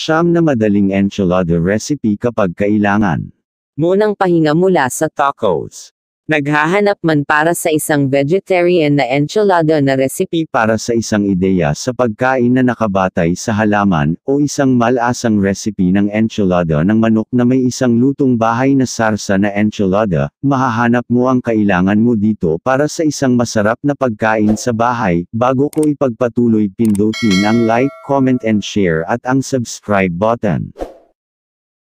Siyam na madaling enchilada recipe kapag kailangan. Munang pahinga mula sa tacos. Naghahanap man para sa isang vegetarian na enchilada na recipe para sa isang ideya sa pagkain na nakabatay sa halaman, o isang malasang recipe ng enchilada ng manok na may isang lutong bahay na sarsa na enchilada, mahahanap mo ang kailangan mo dito para sa isang masarap na pagkain sa bahay. Bago ko ipagpatuloy pindutin ang like, comment and share at ang subscribe button.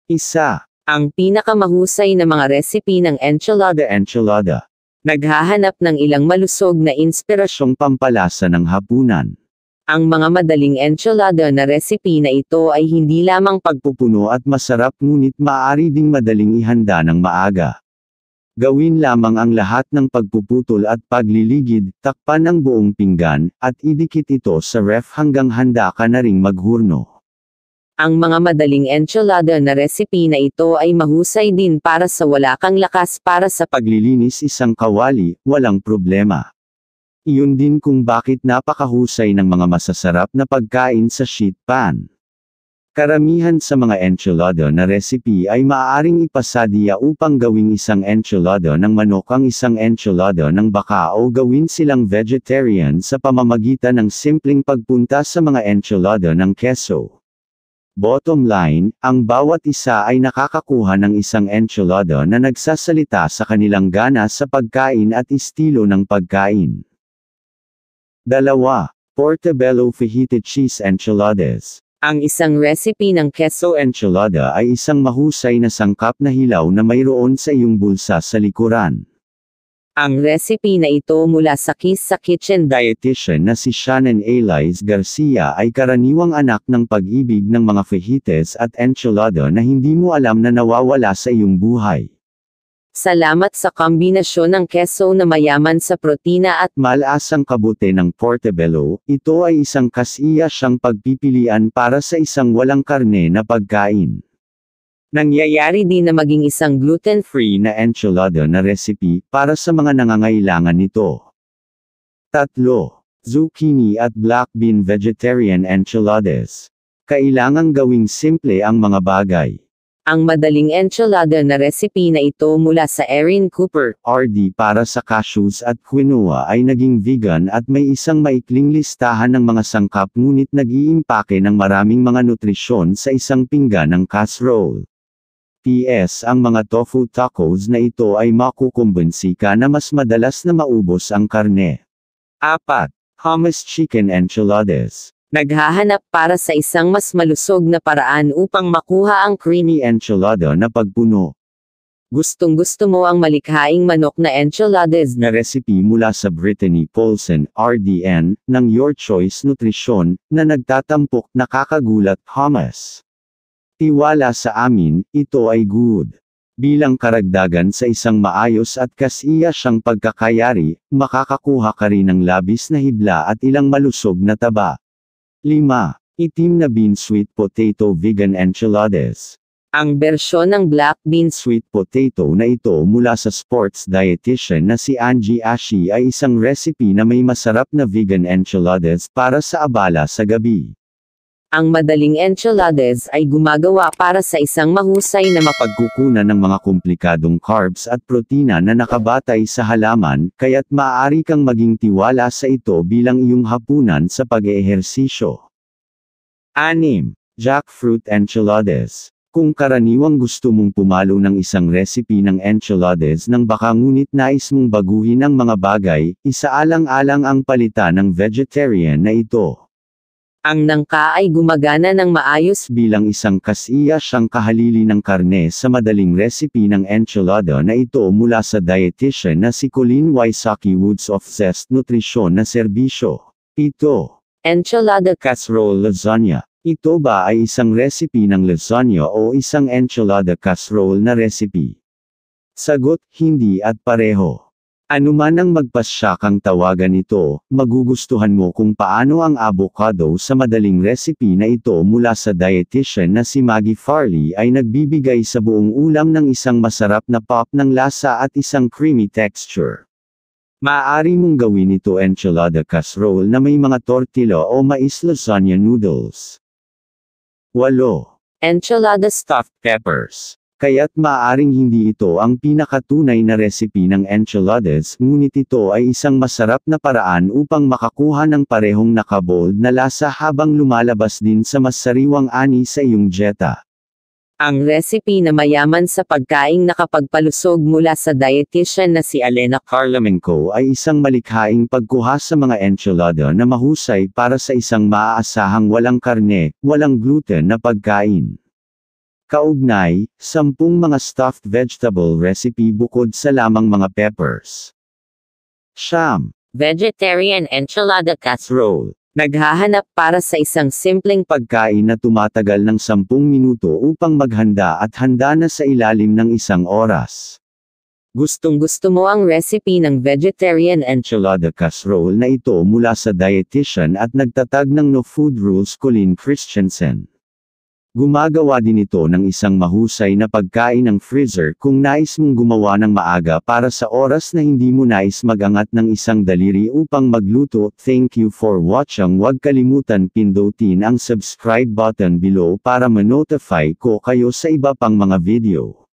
Isa ang pinakamahusay na mga recipe ng enchilada enchilada. Naghahanap ng ilang malusog na inspirasyong pampalasa ng hapunan. Ang mga madaling enchilada na recipe na ito ay hindi lamang pagpupuno at masarap ngunit maaari ding madaling ihanda ng maaga. Gawin lamang ang lahat ng pagpuputol at pagliligid, takpan ang buong pinggan, at idikit ito sa ref hanggang handa ka na ring maghurno. Ang mga madaling enchilada na recipe na ito ay mahusay din para sa wala kang lakas para sa paglilinis isang kawali, walang problema. Iyon din kung bakit napakahusay ng mga masasarap na pagkain sa sheet pan. Karamihan sa mga enchilada na recipe ay maaaring ipasadiya upang gawing isang enchilada ng manok ang isang enchilada ng baka o gawin silang vegetarian sa pamamagitan ng simpleng pagpunta sa mga enchilada ng keso. Bottom line, ang bawat isa ay nakakakuha ng isang enchilada na nagsasalita sa kanilang gana sa pagkain at estilo ng pagkain. 2. Portobello Fajita Cheese Enchiladas. Ang isang recipe ng queso enchilada ay isang mahusay na sangkap na hilaw na mayroon sa iyong bulsa sa likuran. Ang recipe na ito mula sa Kiss sa Kitchen dietitian na si Shannon Elias Garcia ay karaniwang anak ng pag-ibig ng mga fajitas at enchilada na hindi mo alam na nawawala sa iyong buhay. Salamat sa kombinasyon ng keso na mayaman sa protina at malasang kabute ng portobello, ito ay isang kasiya siyang pagpipilian para sa isang walang karne na pagkain. Nangyayari din na maging isang gluten-free na enchilada na recipe para sa mga nangangailangan nito. Tatlo. Zucchini at black bean vegetarian enchiladas. Kailangang gawing simple ang mga bagay. Ang madaling enchilada na recipe na ito mula sa Erin Cooper, RD para sa cashews at quinoa ay naging vegan at may isang maikling listahan ng mga sangkap ngunit nag-iimpake ng maraming mga nutrisyon sa isang pinggan ng casserole. PS ang mga tofu tacos na ito ay makukumbinsi ka na mas madalas na maubos ang karne. 4. Hummus Chicken Enchiladas Naghahanap para sa isang mas malusog na paraan upang makuha ang creamy enchilada na pagpuno. Gustong-gusto mo ang malikhaing manok na enchiladas na recipe mula sa Brittany Paulson, RDN, ng Your Choice Nutrition, na nagtatampok nakakagulat hummus. Tiwala sa amin, ito ay good. Bilang karagdagan sa isang maayos at kasiya siyang pagkakayari, makakakuha ka rin ng labis na hibla at ilang malusog na taba. 5. Itim na bean sweet potato vegan enchiladas. Ang bersyon ng black bean sweet potato na ito mula sa sports dietitian na si Angie Ashi ay isang recipe na may masarap na vegan enchiladas para sa abala sa gabi. Ang madaling enchilades ay gumagawa para sa isang mahusay na mapagkukunan ng mga komplikadong carbs at protina na nakabatay sa halaman, kaya't maaari kang maging tiwala sa ito bilang iyong hapunan sa pag-eehersisyo. 6. Jackfruit Enchilades Kung karaniwang gusto mong pumalo ng isang recipe ng enchilades nang baka ngunit nais mong baguhin ang mga bagay, isaalang-alang ang palitan ng vegetarian na ito. Ang nangka ay gumagana ng maayos bilang isang kasiya siyang kahalili ng karne sa madaling recipe ng enchilada na ito mula sa dietitian na si Colleen Waisaki Woods of Zest Nutrition na serbisyo. Ito. Enchilada Casserole Lasagna. Ito ba ay isang recipe ng lasagna o isang enchilada casserole na recipe? Sagot, hindi at pareho. Anuman ang magpasyakang tawagan ito, magugustuhan mo kung paano ang avocado sa madaling recipe na ito mula sa dietitian na si Maggie Farley ay nagbibigay sa buong ulam ng isang masarap na pop ng lasa at isang creamy texture. Maaari mong gawin ito enchilada casserole na may mga tortilla o mais lasagna noodles. 8. Enchilada stuffed peppers Kaya't maaring hindi ito ang pinakatunay na recipe ng enchiladas ngunit ito ay isang masarap na paraan upang makakuha ng parehong nakabold na lasa habang lumalabas din sa mas sariwang ani sa iyong dieta. Ang recipe na mayaman sa pagkaing nakapagpalusog mula sa dietitian na si Alena Carlamenco ay isang malikhaing pagkuha sa mga enchilada na mahusay para sa isang maaasahang walang karne, walang gluten na pagkain. Kaugnay, sampung mga stuffed vegetable recipe bukod sa lamang mga peppers. Siyam. Vegetarian enchilada casserole. Naghahanap para sa isang simpleng pagkain na tumatagal ng 10 minuto upang maghanda at handa na sa ilalim ng isang oras. Gustong-gusto mo ang recipe ng vegetarian enchilada casserole na ito mula sa dietitian at nagtatag ng No Food Rules Colleen Christensen. Gumagawa din ito ng isang mahusay na pagkain ng freezer kung nais mong gumawa ng maaga para sa oras na hindi mo nais magangat ng isang daliri upang magluto. Thank you for watching. Huwag kalimutan pindutin ang subscribe button below para manotify ko kayo sa iba pang mga video.